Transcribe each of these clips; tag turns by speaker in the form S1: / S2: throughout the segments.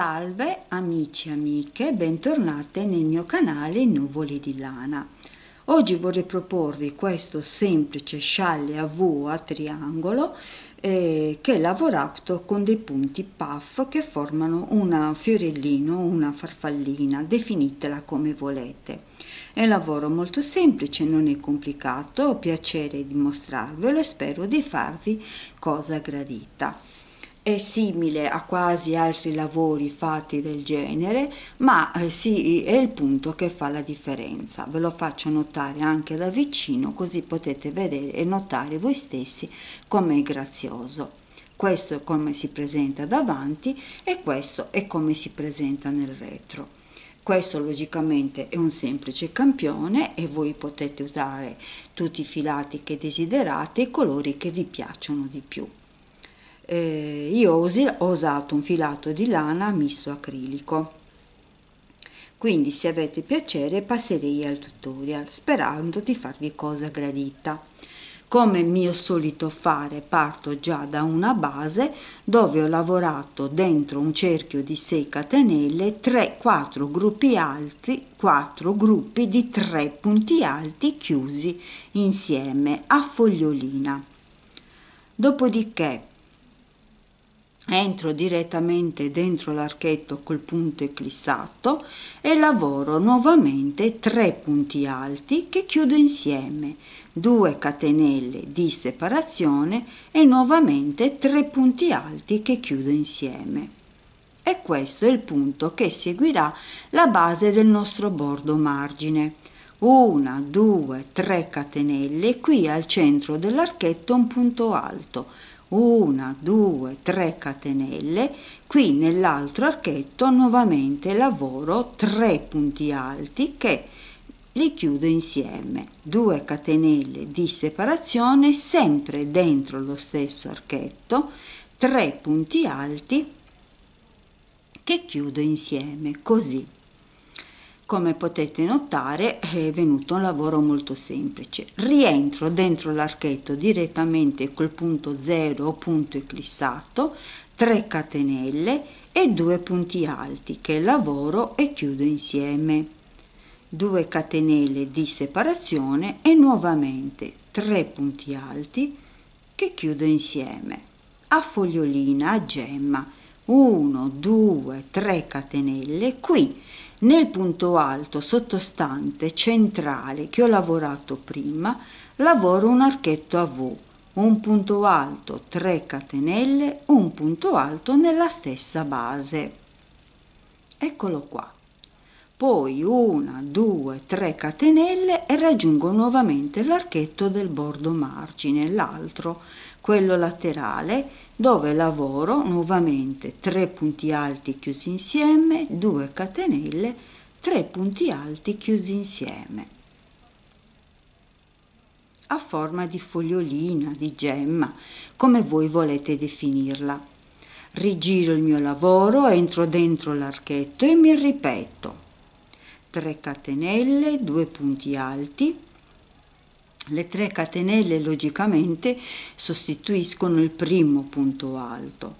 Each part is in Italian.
S1: Salve amici e amiche, bentornate nel mio canale Nuvole di Lana. Oggi vorrei proporvi questo semplice scialle a V a triangolo eh, che è lavorato con dei punti puff che formano un fiorellino, una farfallina, definitela come volete. È un lavoro molto semplice, non è complicato, ho piacere di mostrarvelo e spero di farvi cosa gradita è simile a quasi altri lavori fatti del genere, ma eh, sì, è il punto che fa la differenza. Ve lo faccio notare anche da vicino, così potete vedere e notare voi stessi come è grazioso. Questo è come si presenta davanti e questo è come si presenta nel retro. Questo logicamente è un semplice campione e voi potete usare tutti i filati che desiderate e i colori che vi piacciono di più eh, io ho, ho usato un filato di lana misto acrilico quindi se avete piacere passerei al tutorial sperando di farvi cosa gradita come mio solito fare parto già da una base dove ho lavorato dentro un cerchio di 6 catenelle 3 4 gruppi alti 4 gruppi di 3 punti alti chiusi insieme a fogliolina dopodiché entro direttamente dentro l'archetto col punto eclissato e lavoro nuovamente tre punti alti che chiudo insieme 2 catenelle di separazione e nuovamente 3 punti alti che chiudo insieme e questo è il punto che seguirà la base del nostro bordo margine una, due, tre catenelle qui al centro dell'archetto un punto alto una, due, tre catenelle, qui nell'altro archetto nuovamente lavoro 3 punti alti che li chiudo insieme, 2 catenelle di separazione sempre dentro lo stesso archetto, 3 punti alti che chiudo insieme così. Come potete notare è venuto un lavoro molto semplice. Rientro dentro l'archetto direttamente col punto 0 o punto eclissato, 3 catenelle e 2 punti alti che lavoro e chiudo insieme. 2 catenelle di separazione e nuovamente 3 punti alti che chiudo insieme. A fogliolina, a gemma, 1, 2, 3 catenelle qui nel punto alto sottostante centrale che ho lavorato prima lavoro un archetto a V, un punto alto 3 catenelle, un punto alto nella stessa base. Eccolo qua poi una, due, tre catenelle e raggiungo nuovamente l'archetto del bordo margine, l'altro, quello laterale, dove lavoro nuovamente tre punti alti chiusi insieme, 2 catenelle, 3 punti alti chiusi insieme a forma di fogliolina, di gemma, come voi volete definirla. Rigiro il mio lavoro, entro dentro l'archetto e mi ripeto 3 catenelle, 2 punti alti. Le 3 catenelle logicamente sostituiscono il primo punto alto,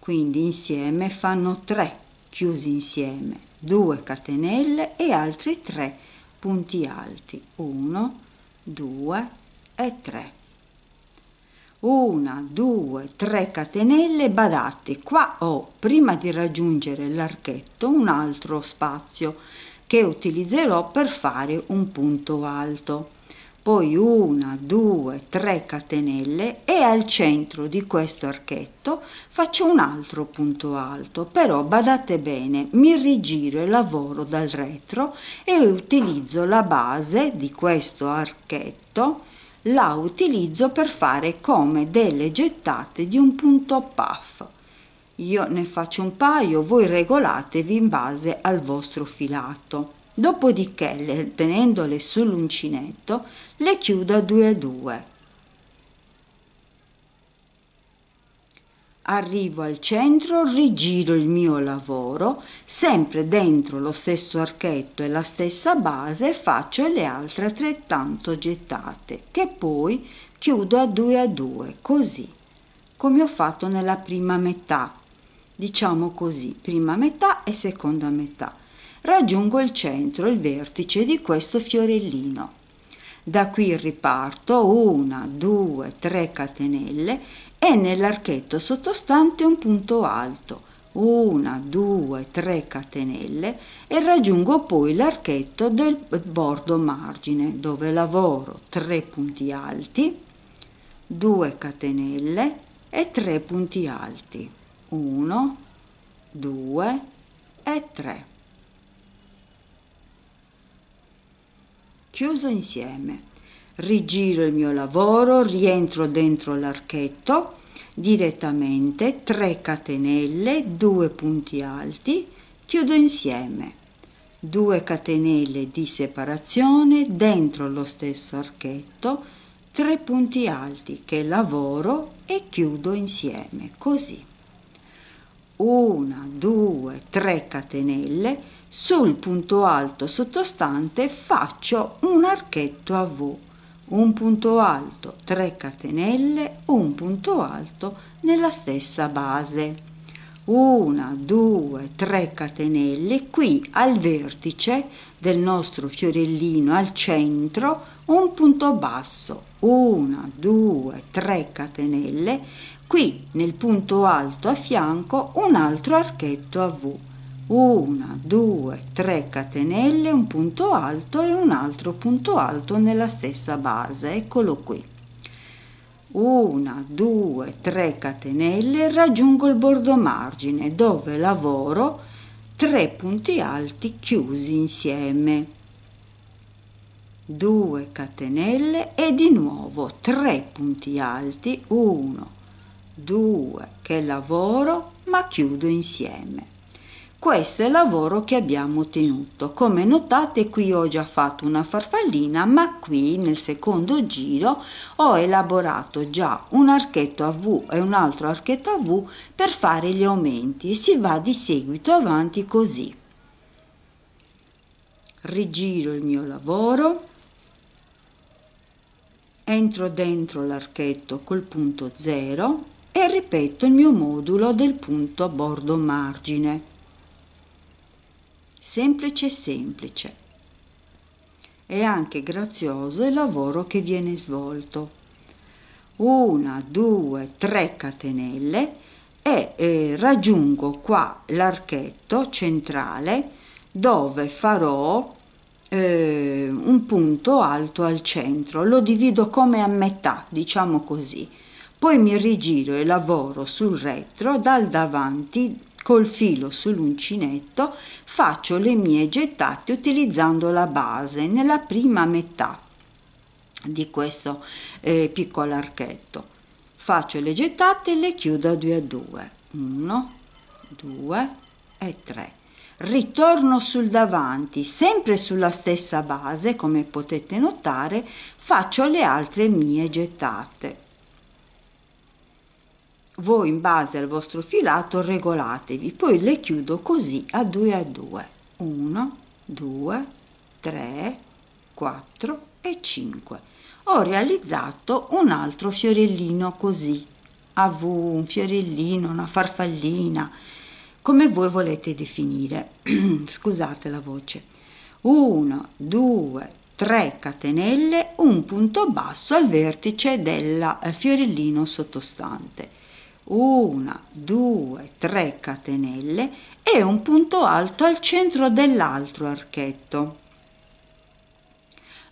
S1: quindi insieme fanno 3 chiusi insieme, 2 catenelle e altri 3 punti alti, 1, 2 e 3. 1, 2, 3 catenelle, badate, qua ho prima di raggiungere l'archetto un altro spazio che utilizzerò per fare un punto alto poi una, due, tre catenelle e al centro di questo archetto faccio un altro punto alto, però badate bene, mi rigiro e lavoro dal retro e utilizzo la base di questo archetto, la utilizzo per fare come delle gettate di un punto puff io ne faccio un paio, voi regolatevi in base al vostro filato. Dopodiché, tenendole sull'uncinetto, le chiudo a due a due. Arrivo al centro, rigiro il mio lavoro, sempre dentro lo stesso archetto e la stessa base, faccio le altre altrettanto gettate, che poi chiudo a due a due, così come ho fatto nella prima metà diciamo così, prima metà e seconda metà. Raggiungo il centro, il vertice di questo fiorellino. Da qui riparto una, due, tre catenelle e nell'archetto sottostante un punto alto, una, due, tre catenelle e raggiungo poi l'archetto del bordo margine dove lavoro tre punti alti, due catenelle e tre punti alti. 1, 2 e 3. Chiuso insieme. Rigiro il mio lavoro, rientro dentro l'archetto direttamente 3 catenelle, 2 punti alti, chiudo insieme. 2 catenelle di separazione dentro lo stesso archetto, 3 punti alti che lavoro e chiudo insieme, così una, due, tre catenelle, sul punto alto sottostante faccio un archetto a V, un punto alto, 3 catenelle, un punto alto nella stessa base. Una, due, tre catenelle, qui al vertice del nostro fiorellino al centro un punto basso, Una, due, tre catenelle Qui, nel punto alto a fianco, un altro archetto a V. Una, due, tre catenelle, un punto alto e un altro punto alto nella stessa base. Eccolo qui. Una, due, tre catenelle, raggiungo il bordo margine dove lavoro 3 punti alti chiusi insieme 2 catenelle e di nuovo 3 punti alti 1 2 che lavoro ma chiudo insieme. Questo è il lavoro che abbiamo ottenuto. Come notate qui ho già fatto una farfallina ma qui nel secondo giro ho elaborato già un archetto a V e un altro archetto a V per fare gli aumenti e si va di seguito avanti così. Rigiro il mio lavoro entro dentro l'archetto col punto 0 e ripeto il mio modulo del punto bordo margine. Semplice semplice. È anche grazioso il lavoro che viene svolto. Una, due, tre catenelle e eh, raggiungo qua l'archetto centrale dove farò eh, un punto alto al centro, lo divido come a metà, diciamo così poi mi rigiro e lavoro sul retro, dal davanti col filo sull'uncinetto faccio le mie gettate utilizzando la base nella prima metà di questo eh, piccolo archetto. Faccio le gettate e le chiudo a 2 a 2. 1, 2 e 3. Ritorno sul davanti, sempre sulla stessa base, come potete notare, faccio le altre mie gettate voi in base al vostro filato regolatevi, poi le chiudo così a due a due, 1, 2, 3, 4 e 5. Ho realizzato un altro fiorellino così, a V, un fiorellino, una farfallina, come voi volete definire, scusate la voce, 1, 2, 3 catenelle, un punto basso al vertice del eh, fiorellino sottostante una, due, tre catenelle e un punto alto al centro dell'altro archetto.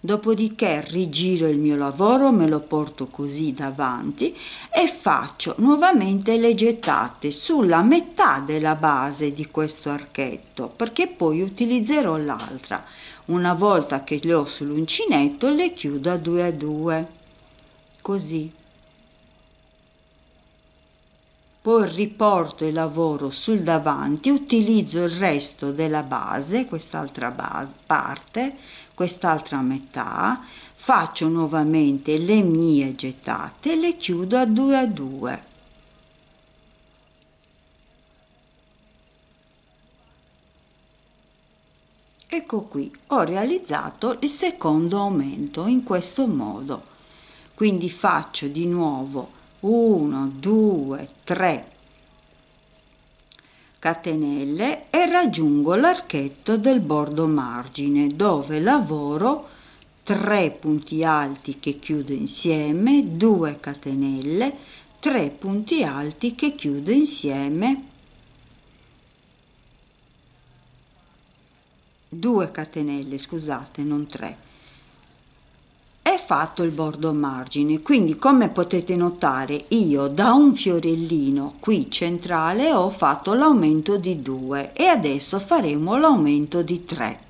S1: Dopodiché rigiro il mio lavoro, me lo porto così davanti e faccio nuovamente le gettate sulla metà della base di questo archetto perché poi utilizzerò l'altra. Una volta che le ho sull'uncinetto le chiudo a due a due. Così poi riporto il lavoro sul davanti, utilizzo il resto della base, quest'altra base, parte, quest'altra metà, faccio nuovamente le mie gettate e le chiudo a 2 a 2. Ecco qui, ho realizzato il secondo aumento in questo modo. Quindi faccio di nuovo 1, 2, 3 catenelle e raggiungo l'archetto del bordo margine dove lavoro 3 punti alti che chiudo insieme, 2 catenelle, 3 punti alti che chiudo insieme, 2 catenelle, scusate, non 3 è fatto il bordo margine quindi come potete notare io da un fiorellino qui centrale ho fatto l'aumento di 2 e adesso faremo l'aumento di 3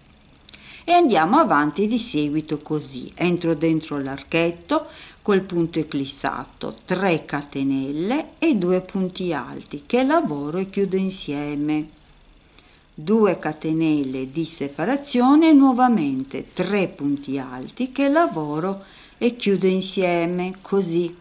S1: e andiamo avanti di seguito così entro dentro l'archetto col punto eclissato 3 catenelle e 2 punti alti che lavoro e chiudo insieme 2 catenelle di separazione nuovamente 3 punti alti che lavoro e chiudo insieme così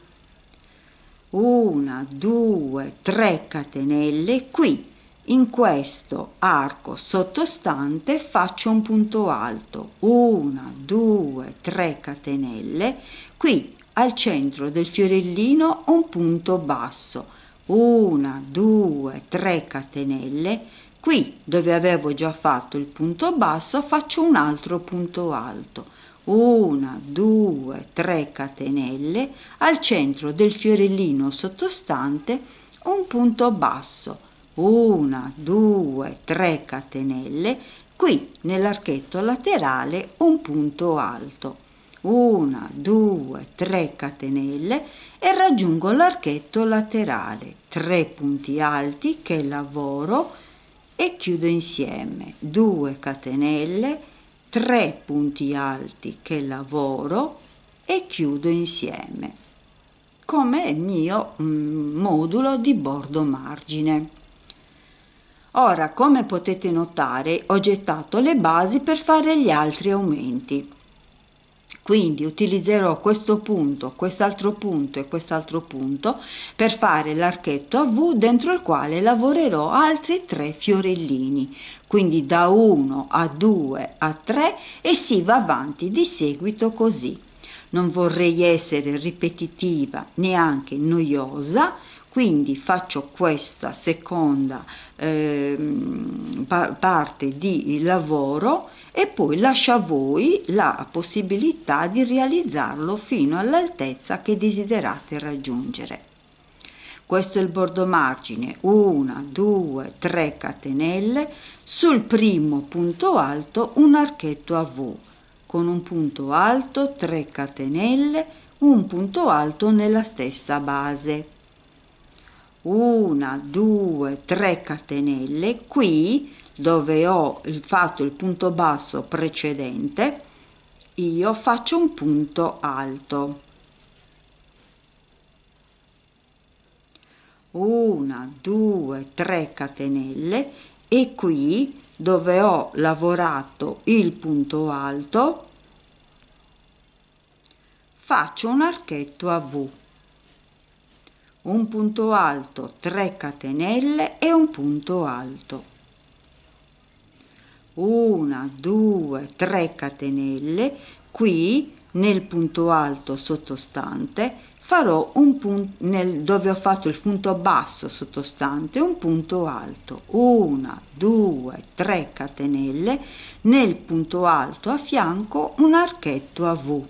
S1: 1 2 3 catenelle qui in questo arco sottostante faccio un punto alto 1 2 3 catenelle qui al centro del fiorellino un punto basso 1 2 3 catenelle Qui, dove avevo già fatto il punto basso, faccio un altro punto alto. Una, due, tre catenelle, al centro del fiorellino sottostante un punto basso. Una, due, tre catenelle, qui nell'archetto laterale un punto alto. Una, due, tre catenelle e raggiungo l'archetto laterale. Tre punti alti che lavoro e chiudo insieme 2 catenelle 3 punti alti che lavoro e chiudo insieme come il mio mm, modulo di bordo margine ora come potete notare ho gettato le basi per fare gli altri aumenti quindi utilizzerò questo punto, quest'altro punto e quest'altro punto per fare l'archetto a V dentro il quale lavorerò altri tre fiorellini. Quindi da 1 a 2 a 3 e si va avanti di seguito così. Non vorrei essere ripetitiva neanche noiosa, quindi faccio questa seconda eh, parte di lavoro e poi lascio a voi la possibilità di realizzarlo fino all'altezza che desiderate raggiungere. Questo è il bordo margine, 1, 2, 3 catenelle, sul primo punto alto un archetto a V, con un punto alto 3 catenelle, un punto alto nella stessa base una, due, tre catenelle qui dove ho fatto il punto basso precedente io faccio un punto alto una, due, tre catenelle e qui dove ho lavorato il punto alto faccio un archetto a V un punto alto 3 catenelle e un punto alto una, due, tre catenelle qui nel punto alto sottostante farò un punto nel dove ho fatto il punto basso sottostante un punto alto una, due, tre catenelle nel punto alto a fianco un archetto a v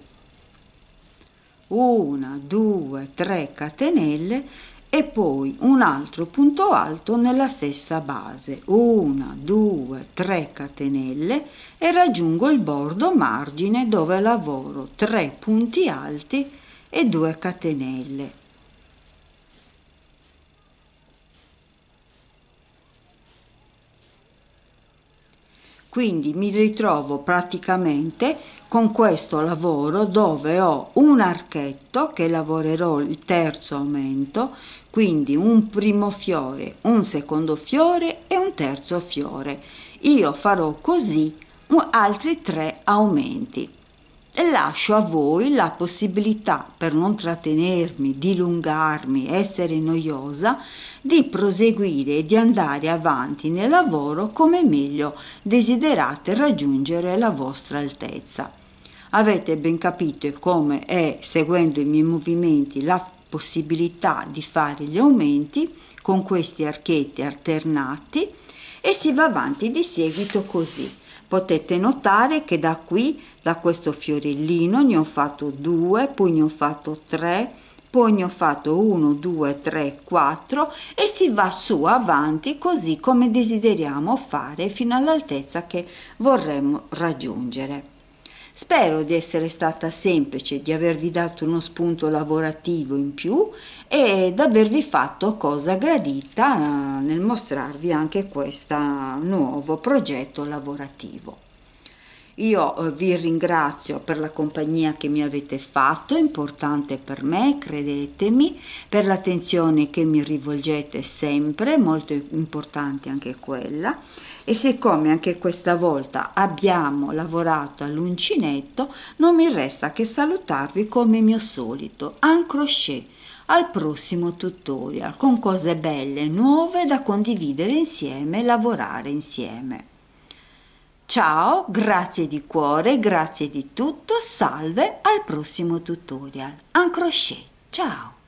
S1: una, due, tre catenelle e poi un altro punto alto nella stessa base, una, due, tre catenelle e raggiungo il bordo margine dove lavoro tre punti alti e due catenelle. Quindi mi ritrovo praticamente con questo lavoro dove ho un archetto che lavorerò il terzo aumento, quindi un primo fiore, un secondo fiore e un terzo fiore. Io farò così altri tre aumenti e lascio a voi la possibilità, per non trattenermi, dilungarmi, essere noiosa, di proseguire e di andare avanti nel lavoro come meglio desiderate raggiungere la vostra altezza avete ben capito come è, seguendo i miei movimenti, la possibilità di fare gli aumenti con questi archetti alternati e si va avanti di seguito così. Potete notare che da qui, da questo fiorellino, ne ho fatto due, poi ne ho fatto tre, poi ne ho fatto 1, 2, 3, 4 e si va su avanti così come desideriamo fare fino all'altezza che vorremmo raggiungere. Spero di essere stata semplice, di avervi dato uno spunto lavorativo in più e di avervi fatto cosa gradita nel mostrarvi anche questo nuovo progetto lavorativo. Io eh, vi ringrazio per la compagnia che mi avete fatto, è importante per me, credetemi, per l'attenzione che mi rivolgete sempre, molto importante anche quella. E siccome anche questa volta abbiamo lavorato all'uncinetto, non mi resta che salutarvi come mio solito, un crochet, al prossimo tutorial con cose belle, nuove da condividere insieme lavorare insieme. Ciao, grazie di cuore, grazie di tutto, salve, al prossimo tutorial. Un crochet, ciao!